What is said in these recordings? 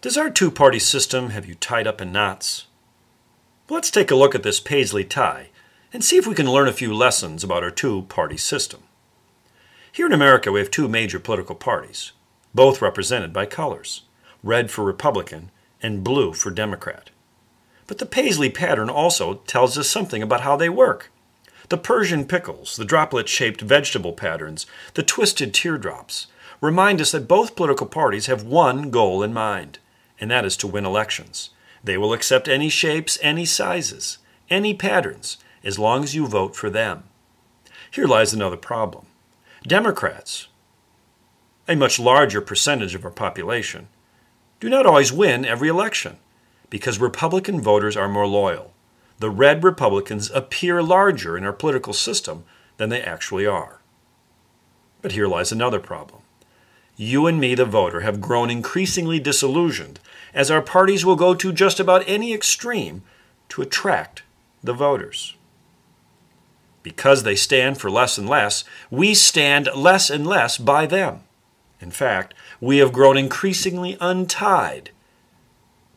Does our two-party system have you tied up in knots? Well, let's take a look at this Paisley tie and see if we can learn a few lessons about our two-party system. Here in America, we have two major political parties, both represented by colors, red for Republican and blue for Democrat. But the Paisley pattern also tells us something about how they work. The Persian pickles, the droplet-shaped vegetable patterns, the twisted teardrops, remind us that both political parties have one goal in mind, and that is to win elections. They will accept any shapes, any sizes, any patterns, as long as you vote for them. Here lies another problem. Democrats, a much larger percentage of our population, do not always win every election because Republican voters are more loyal. The red Republicans appear larger in our political system than they actually are. But here lies another problem you and me, the voter, have grown increasingly disillusioned as our parties will go to just about any extreme to attract the voters. Because they stand for less and less, we stand less and less by them. In fact, we have grown increasingly untied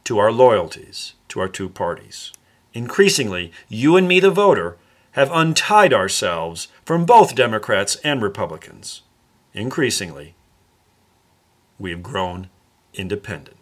to our loyalties, to our two parties. Increasingly, you and me, the voter, have untied ourselves from both Democrats and Republicans. Increasingly, we have grown independent.